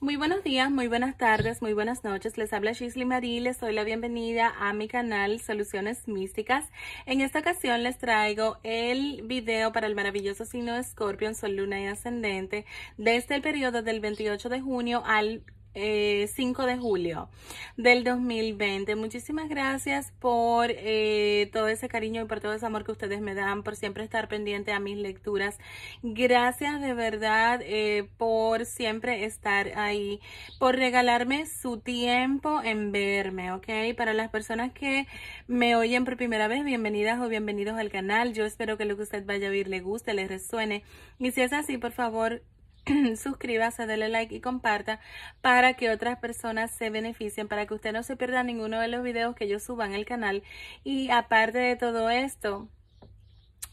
Muy buenos días, muy buenas tardes, muy buenas noches. Les habla Shisley Marie, les doy la bienvenida a mi canal Soluciones Místicas. En esta ocasión les traigo el video para el maravilloso signo de Scorpion, Sol, Luna y Ascendente, desde el periodo del 28 de junio al 5 eh, de julio del 2020. Muchísimas gracias por eh, todo ese cariño y por todo ese amor que ustedes me dan, por siempre estar pendiente a mis lecturas. Gracias de verdad eh, por siempre estar ahí, por regalarme su tiempo en verme, ¿ok? Para las personas que me oyen por primera vez, bienvenidas o bienvenidos al canal. Yo espero que lo que usted vaya a oír le guste, le resuene. Y si es así, por favor, suscríbase, dele like y comparta para que otras personas se beneficien, para que usted no se pierda ninguno de los videos que yo suba en el canal. Y aparte de todo esto,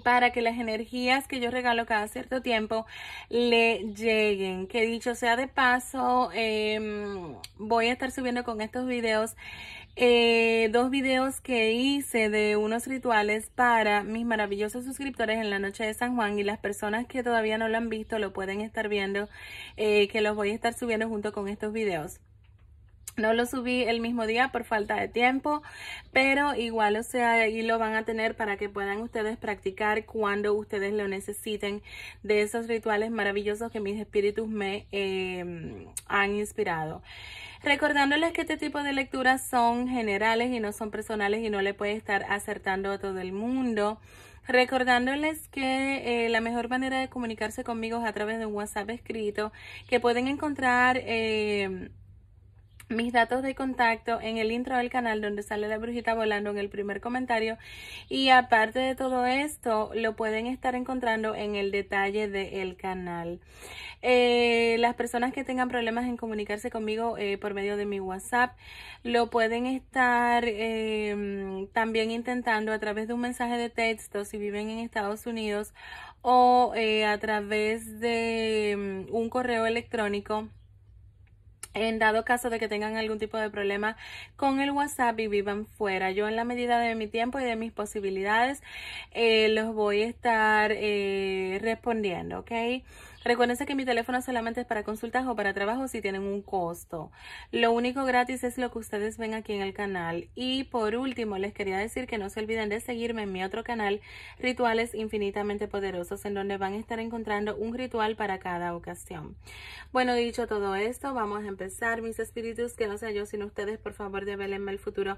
para que las energías que yo regalo cada cierto tiempo le lleguen. Que dicho sea de paso, em, voy a estar subiendo con estos videos eh, dos videos que hice de unos rituales para mis maravillosos suscriptores en la noche de San Juan y las personas que todavía no lo han visto lo pueden estar viendo, eh, que los voy a estar subiendo junto con estos videos. No lo subí el mismo día por falta de tiempo, pero igual, o sea, ahí lo van a tener para que puedan ustedes practicar cuando ustedes lo necesiten de esos rituales maravillosos que mis espíritus me em, han inspirado. Recordándoles que este tipo de lecturas son generales y no son personales y no le puede estar acertando a todo el mundo. Recordándoles que eh, la mejor manera de comunicarse conmigo es a través de un WhatsApp escrito que pueden encontrar... Em, mis datos de contacto en el intro del canal donde sale la brujita volando en el primer comentario y aparte de todo esto lo pueden estar encontrando en el detalle del canal eh, las personas que tengan problemas en comunicarse conmigo eh, por medio de mi whatsapp lo pueden estar em, también intentando a través de un mensaje de texto si viven en Estados Unidos o eh, a través de em, un correo electrónico en dado caso de que tengan algún tipo de problema con el WhatsApp y vivan fuera, yo en la medida de mi tiempo y de mis posibilidades eh, los voy a estar eh, respondiendo, ¿ok? Recuérdense que mi teléfono solamente es para consultas o para trabajo si tienen un costo. Lo único gratis es lo que ustedes ven aquí en el canal. Y por último, les quería decir que no se olviden de seguirme en mi otro canal, Rituales Infinitamente Poderosos, en donde van a estar encontrando un ritual para cada ocasión. Bueno, dicho todo esto, vamos a empezar. Mis espíritus, que no sea yo sino ustedes, por favor, develenme el futuro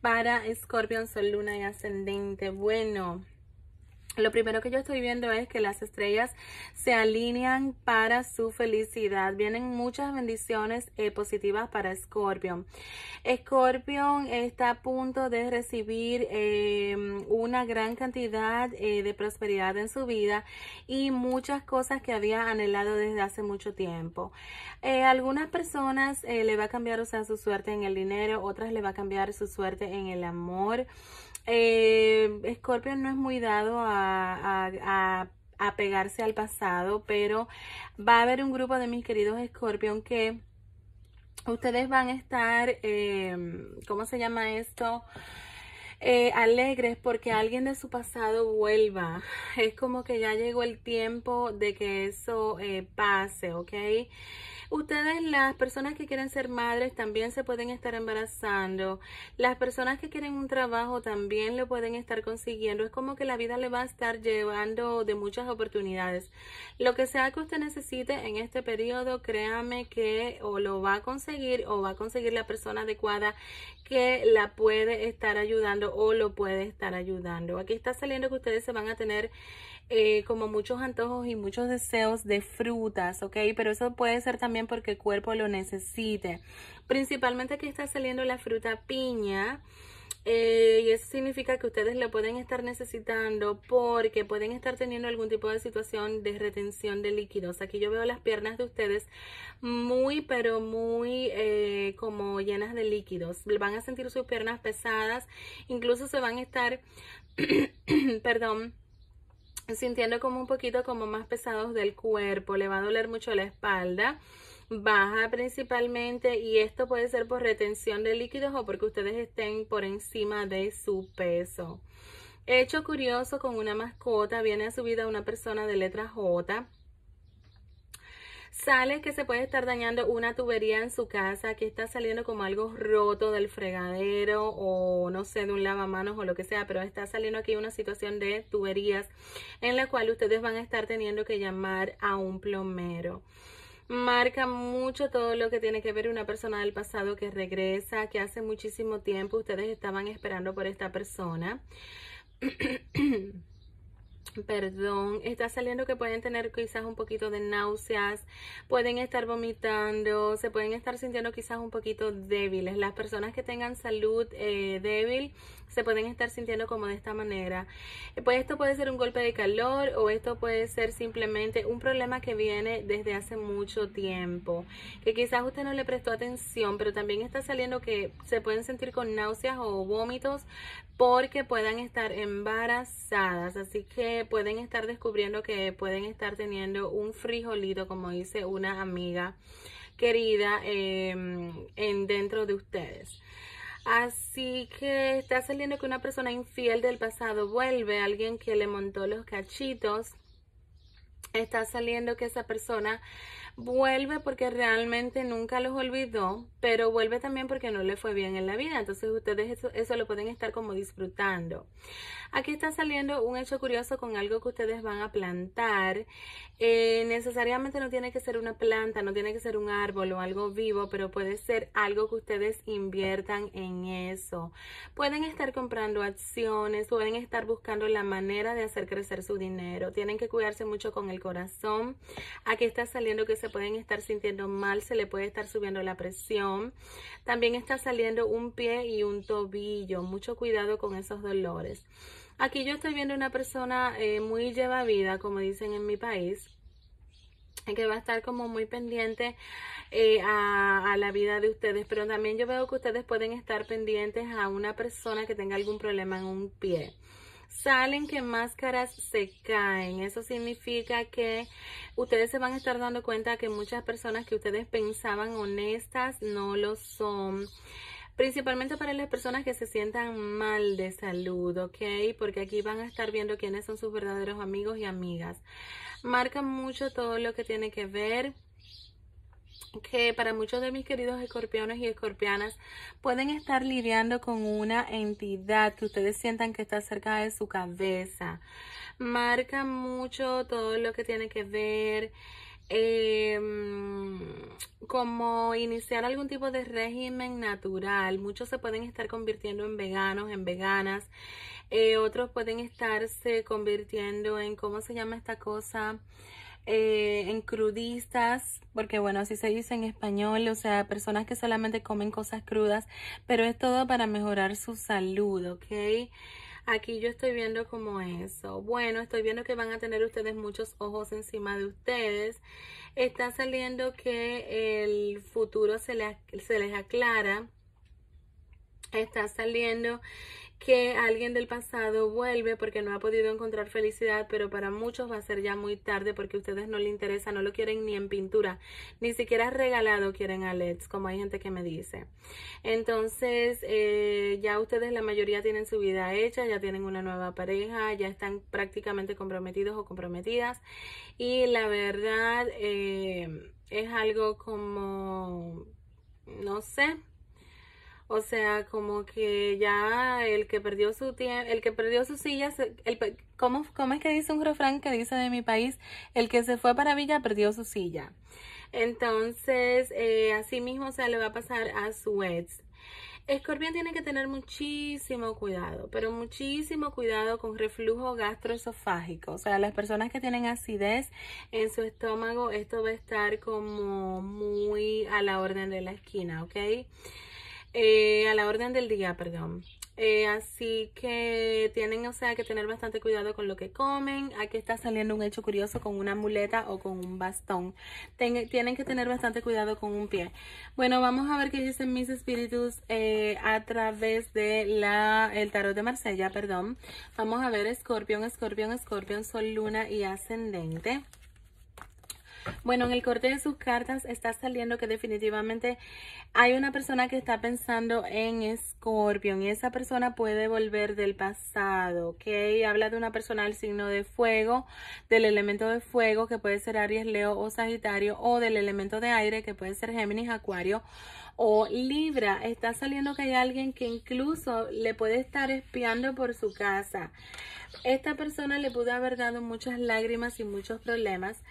para Scorpion, Sol, Luna y Ascendente. Bueno. Lo primero que yo estoy viendo es que las estrellas se alinean para su felicidad. Vienen muchas bendiciones eh, positivas para Scorpion. Scorpion está a punto de recibir em, una gran cantidad eh, de prosperidad en su vida y muchas cosas que había anhelado desde hace mucho tiempo. Eh, algunas personas le va a cambiar su suerte en el dinero, otras le va a cambiar su suerte en el amor. Scorpion no es muy dado a a, pegarse al pasado, pero va a haber un grupo de mis queridos Scorpion que ustedes van a estar, em, ¿cómo se llama esto? Eh, alegres porque alguien de su pasado vuelva. Es como que ya llegó el tiempo de que eso eh, pase, ¿ok? Ustedes, las personas que quieren ser madres, también se pueden estar embarazando. Las personas que quieren un trabajo también lo pueden estar consiguiendo. Es como que la vida le va a estar llevando de muchas oportunidades. Lo que sea que usted necesite en este periodo, créame que o lo va a conseguir o va a conseguir la persona adecuada que la puede estar ayudando o lo puede estar ayudando. Aquí está saliendo que ustedes se van a tener eh, como muchos antojos y muchos deseos de frutas, ¿ok? Pero eso puede ser también porque el cuerpo lo necesite. Principalmente aquí está saliendo la fruta piña. Eh, y eso significa que ustedes lo pueden estar necesitando porque pueden estar teniendo algún tipo de situación de retención de líquidos. Aquí yo veo las piernas de ustedes muy, pero muy eh, como llenas de líquidos. Van a sentir sus piernas pesadas, incluso se van a estar, perdón, sintiendo como un poquito como más pesados del cuerpo, le va a doler mucho la espalda baja principalmente y esto puede ser por retención de líquidos o porque ustedes estén por encima de su peso. Hecho curioso con una mascota, viene a su vida una persona de letra J Sale que se puede estar dañando una tubería en su casa, que está saliendo como algo roto del fregadero o no sé, de un lavamanos o lo que sea, pero está saliendo aquí una situación de tuberías en la cual ustedes van a estar teniendo que llamar a un plomero marca mucho todo lo que tiene que ver una persona del pasado que regresa, que hace muchísimo tiempo ustedes estaban esperando por esta persona. perdón, está saliendo que pueden tener quizás un poquito de náuseas, pueden estar vomitando, se pueden estar sintiendo quizás un poquito débiles. Las personas que tengan salud eh, débil se pueden estar sintiendo como de esta manera. Eh, pues esto puede ser un golpe de calor o esto puede ser simplemente un problema que viene desde hace mucho tiempo, que quizás usted no le prestó atención, pero también está saliendo que se pueden sentir con náuseas o vómitos porque puedan estar embarazadas. Así que pueden estar descubriendo que pueden estar teniendo un frijolito, como dice una amiga querida, em, en dentro de ustedes. Así que está saliendo que una persona infiel del pasado vuelve, alguien que le montó los cachitos. Está saliendo que esa persona vuelve porque realmente nunca los olvidó, pero vuelve también porque no le fue bien en la vida. Entonces ustedes eso, lo pueden estar como disfrutando. Aquí está saliendo un hecho curioso con algo que ustedes van a plantar. Eh, necesariamente no tiene que ser una planta, no tiene que ser un árbol o algo vivo, pero puede ser algo que ustedes inviertan en eso. Pueden estar comprando acciones, pueden estar buscando la manera de hacer crecer su dinero. Tienen que cuidarse mucho con el corazón. Aquí está saliendo que se pueden estar sintiendo mal, se le puede estar subiendo la presión. También está saliendo un pie y un tobillo. Mucho cuidado con esos dolores. Aquí yo estoy viendo una persona eh, muy lleva vida, como dicen en mi país que va a estar como muy pendiente eh, a, la vida de ustedes, pero también yo veo que ustedes pueden estar pendientes a una persona que tenga algún problema en un pie salen que máscaras se caen. Eso significa que ustedes se van a estar dando cuenta que muchas personas que ustedes pensaban honestas no lo son principalmente para las personas que se sientan mal de salud, ¿ok? Porque aquí van a estar viendo quiénes son sus verdaderos amigos y amigas. Marca mucho todo lo que tiene que ver que para muchos de mis queridos escorpiones y escorpianas pueden estar lidiando con una entidad que ustedes sientan que está cerca de su cabeza. Marca mucho todo lo que tiene que ver em, como iniciar algún tipo de régimen natural. Muchos se pueden estar convirtiendo en veganos, en veganas. Eh, otros pueden estarse convirtiendo en, ¿cómo se llama esta cosa? Eh, en crudistas, porque bueno, así se dice en español, o sea, personas que solamente comen cosas crudas, pero es todo para mejorar su salud, ¿ok? Aquí yo estoy viendo como eso. Bueno, estoy viendo que van a tener ustedes muchos ojos encima de ustedes. Está saliendo que el futuro se se les aclara está saliendo que alguien del pasado vuelve porque no ha podido encontrar felicidad, pero para muchos va a ser ya muy tarde porque a ustedes no le interesa, no lo quieren ni en pintura, ni siquiera regalado quieren a e como hay gente que me dice. Entonces, eh, ya ustedes la mayoría tienen su vida hecha, ya tienen una nueva pareja, ya están prácticamente comprometidos o comprometidas y la verdad eh, es algo como, no sé, o sea, como que ya el que perdió su tiempo, el que perdió su silla, el, ¿cómo, es que dice un refrán que dice de mi país? El que se fue para Villa perdió su silla. Entonces, eh, así mismo, se le va a pasar a su ex. Escorpión tiene que tener muchísimo cuidado, pero muchísimo cuidado con reflujo gastroesofágico. O sea, las personas que tienen acidez en su estómago, esto va a estar como muy a la orden de la esquina, ¿ok? Eh, a la orden del día, perdón. Eh, así que tienen, o sea, que tener bastante cuidado con lo que comen. Aquí está saliendo un hecho curioso con una muleta o con un bastón. tienen que tener bastante cuidado con un pie. Bueno, vamos a ver qué dicen mis espíritus eh, a través de la el tarot de Marsella, perdón. Vamos a ver escorpión, escorpión, escorpión, sol, luna y ascendente. Bueno, en el corte de sus cartas está saliendo que definitivamente hay una persona que está pensando en Scorpion y esa persona puede volver del pasado, ¿ok? Habla de una persona del signo de fuego, del elemento de fuego que puede ser Aries, Leo o Sagitario o del elemento de aire que puede ser Géminis, Acuario o Libra, está saliendo que hay alguien que incluso le puede estar espiando por su casa. Esta persona le pudo haber dado muchas lágrimas y muchos problemas,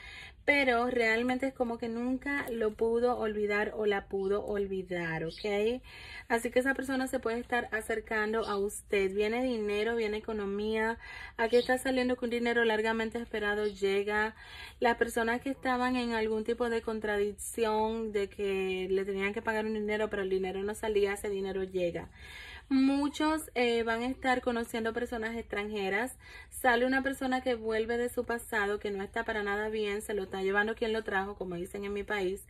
pero realmente es como que nunca lo pudo olvidar o la pudo olvidar, ¿ok? Así que esa persona se puede estar acercando a usted. Viene dinero, viene economía. Aquí está saliendo que un dinero largamente esperado llega. Las personas que estaban en algún tipo de contradicción, de que le tenían que pagar un dinero, pero el dinero no salía, ese dinero llega. Muchos eh, van a estar conociendo personas extranjeras. Sale una persona que vuelve de su pasado, que no está para nada bien, se lo está llevando quien lo trajo, como dicen en mi país.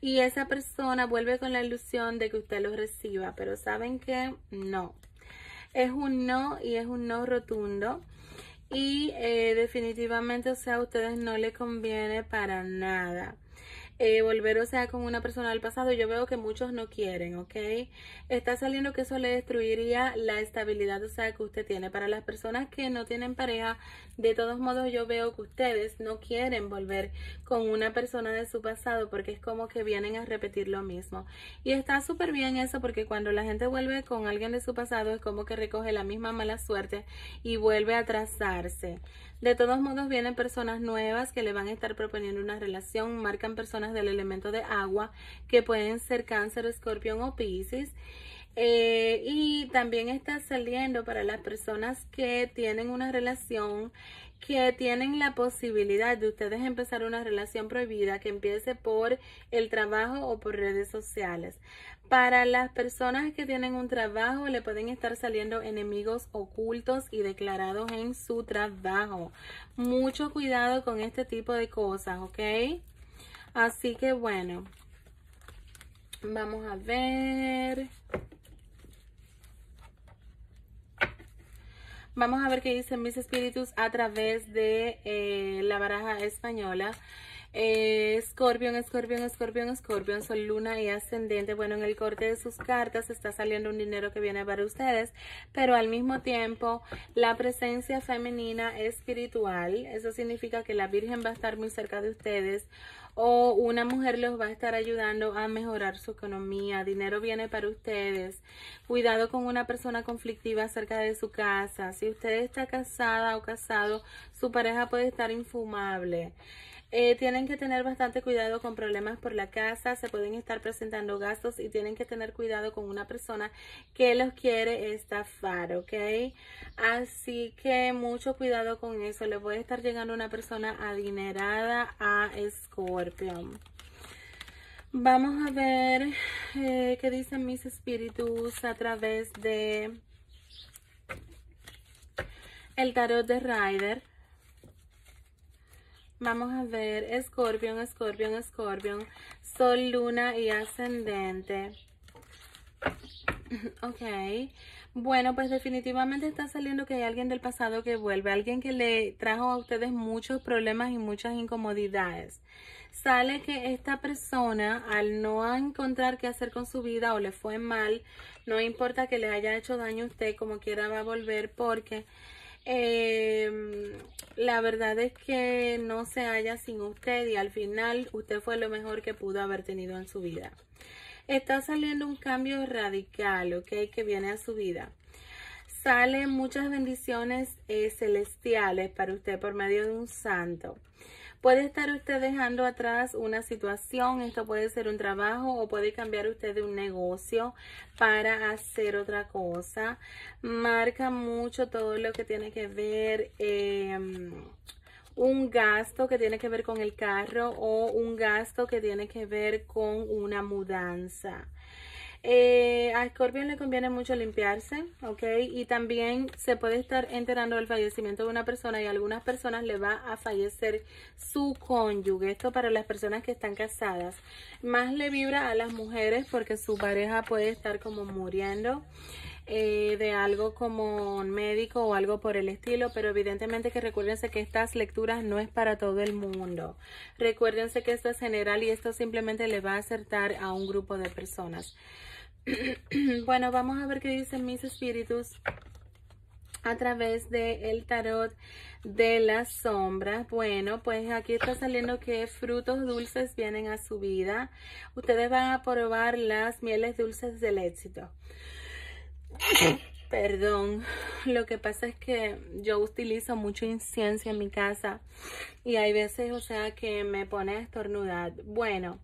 Y esa persona vuelve con la ilusión de que usted lo reciba, pero saben que no. Es un no y es un no rotundo. Y eh, definitivamente, o sea, a ustedes no les conviene para nada. Eh, volver, o sea, con una persona del pasado, yo veo que muchos no quieren, ¿ok? Está saliendo que eso le destruiría la estabilidad, o sea, que usted tiene. Para las personas que no tienen pareja, de todos modos yo veo que ustedes no quieren volver con una persona de su pasado porque es como que vienen a repetir lo mismo. Y está súper bien eso porque cuando la gente vuelve con alguien de su pasado es como que recoge la misma mala suerte y vuelve a trazarse De todos modos vienen personas nuevas que le van a estar proponiendo una relación, marcan personas del elemento de agua que pueden ser cáncer, escorpión o piscis. Eh, y también está saliendo para las personas que tienen una relación, que tienen la posibilidad de ustedes empezar una relación prohibida que empiece por el trabajo o por redes sociales. Para las personas que tienen un trabajo le pueden estar saliendo enemigos ocultos y declarados en su trabajo. Mucho cuidado con este tipo de cosas, ¿ok? Así que bueno, vamos a ver. Vamos a ver qué dicen mis espíritus a través de eh, la baraja española. Eh, escorpión, escorpión, escorpión Scorpion, Sol, Luna y Ascendente. Bueno, en el corte de sus cartas está saliendo un dinero que viene para ustedes, pero al mismo tiempo la presencia femenina espiritual, eso significa que la Virgen va a estar muy cerca de ustedes o una mujer los va a estar ayudando a mejorar su economía, dinero viene para ustedes, cuidado con una persona conflictiva cerca de su casa, si usted está casada o casado, su pareja puede estar infumable. Eh, tienen que tener bastante cuidado con problemas por la casa, se pueden estar presentando gastos y tienen que tener cuidado con una persona que los quiere estafar, ¿ok? Así que mucho cuidado con eso, le a estar llegando una persona adinerada a Scorpion. Vamos a ver eh, qué dicen mis espíritus a través de el tarot de Rider. Vamos a ver Escorpión, Escorpión, Escorpión, Sol, Luna y Ascendente. Ok, bueno, pues definitivamente está saliendo que hay alguien del pasado que vuelve, alguien que le trajo a ustedes muchos problemas y muchas incomodidades. Sale que esta persona, al no encontrar qué hacer con su vida o le fue mal, no importa que le haya hecho daño a usted, como quiera va a volver porque Em, la verdad es que no se halla sin usted y al final usted fue lo mejor que pudo haber tenido en su vida. Está saliendo un cambio radical, ¿ok? Que viene a su vida. Salen muchas bendiciones eh, celestiales para usted por medio de un santo. Puede estar usted dejando atrás una situación, esto puede ser un trabajo o puede cambiar usted de un negocio para hacer otra cosa. Marca mucho todo lo que tiene que ver... Em, un gasto que tiene que ver con el carro o un gasto que tiene que ver con una mudanza. Eh, a Scorpion le conviene mucho limpiarse, ¿ok? Y también se puede estar enterando del fallecimiento de una persona y a algunas personas le va a fallecer su cónyuge. Esto para las personas que están casadas. Más le vibra a las mujeres porque su pareja puede estar como muriendo. Eh, de algo como un médico o algo por el estilo, pero evidentemente que recuérdense que estas lecturas no es para todo el mundo. Recuérdense que esto es general y esto simplemente le va a acertar a un grupo de personas. bueno, vamos a ver qué dicen mis espíritus a través de el tarot de las sombras. Bueno, pues aquí está saliendo que frutos dulces vienen a su vida. Ustedes van a probar las mieles dulces del éxito. Perdón, lo que pasa es que yo utilizo mucho incienso en mi casa y hay veces, o sea, que me pone a estornudar. Bueno,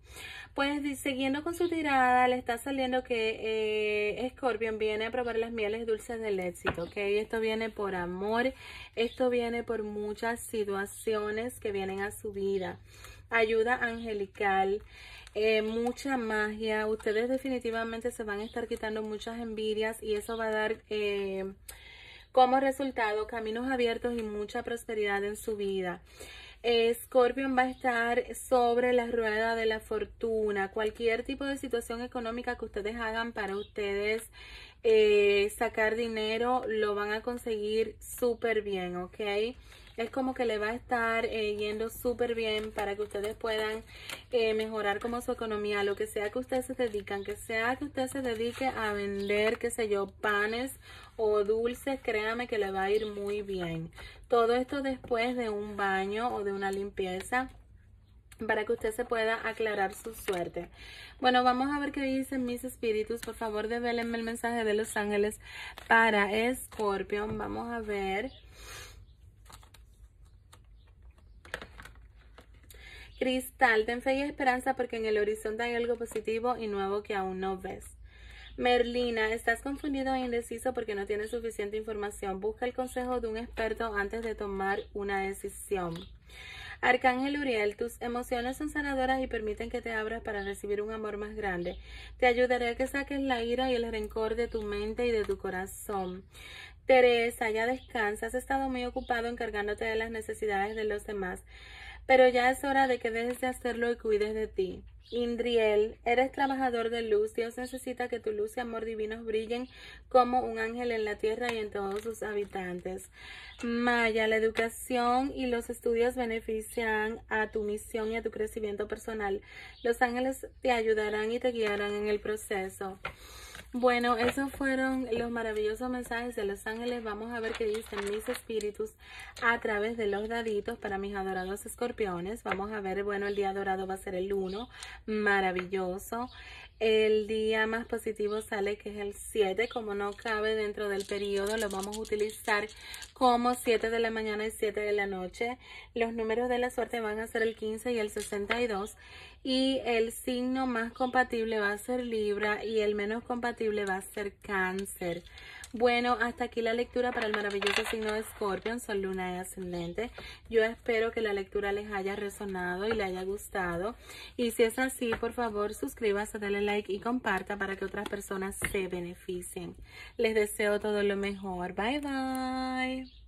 pues siguiendo con su tirada, le está saliendo que eh, Scorpion viene a probar las mieles dulces del éxito, ¿ok? Esto viene por amor, esto viene por muchas situaciones que vienen a su vida. Ayuda angelical. Eh, mucha magia. Ustedes definitivamente se van a estar quitando muchas envidias y eso va a dar eh, como resultado caminos abiertos y mucha prosperidad en su vida. Eh, va a estar sobre la rueda de la fortuna. Cualquier tipo de situación económica que ustedes hagan para ustedes eh, sacar dinero, lo van a conseguir súper bien, ¿ok? Es como que le va a estar eh, yendo súper bien para que ustedes puedan eh, mejorar como su economía, lo que sea que ustedes se dedican, que sea que usted se dedique a vender, qué sé yo, panes o dulces, créame que le va a ir muy bien. Todo esto después de un baño o de una limpieza para que usted se pueda aclarar su suerte. Bueno, vamos a ver qué dicen mis espíritus. Por favor, develenme el mensaje de los ángeles para Scorpio. Vamos a ver. Cristal, ten fe y esperanza porque en el horizonte hay algo positivo y nuevo que aún no ves. Merlina, estás confundido e indeciso porque no tienes suficiente información. Busca el consejo de un experto antes de tomar una decisión. Arcángel Uriel, tus emociones son sanadoras y permiten que te abras para recibir un amor más grande. Te ayudaré a que saques la ira y el rencor de tu mente y de tu corazón. Teresa, ya descansa. Has estado muy ocupado encargándote de las necesidades de los demás pero ya es hora de que dejes de hacerlo y cuides de ti. Indriel, eres trabajador de luz. Dios necesita que tu luz y amor divinos brillen como un ángel en la tierra y en todos sus habitantes. Maya, la educación y los estudios benefician a tu misión y a tu crecimiento personal. Los ángeles te ayudarán y te guiarán en el proceso. Bueno, esos fueron los maravillosos mensajes de los ángeles. Vamos a ver qué dicen mis espíritus a través de los daditos para mis adorados escorpiones. Vamos a ver, bueno, el día dorado va a ser el 1, maravilloso. El día más positivo sale que es el 7. Como no cabe dentro del periodo, lo vamos a utilizar como 7 de la mañana y 7 de la noche. Los números de la suerte van a ser el 15 y el 62. Y el signo más compatible va a ser Libra y el menos compatible va a ser Cáncer. Bueno, hasta aquí la lectura para el maravilloso signo de Scorpion, Sol, Luna y Ascendente. Yo espero que la lectura les haya resonado y le haya gustado. Y si es así, por favor, suscríbase, dale like y comparta para que otras personas se beneficien. Les deseo todo lo mejor. Bye, bye.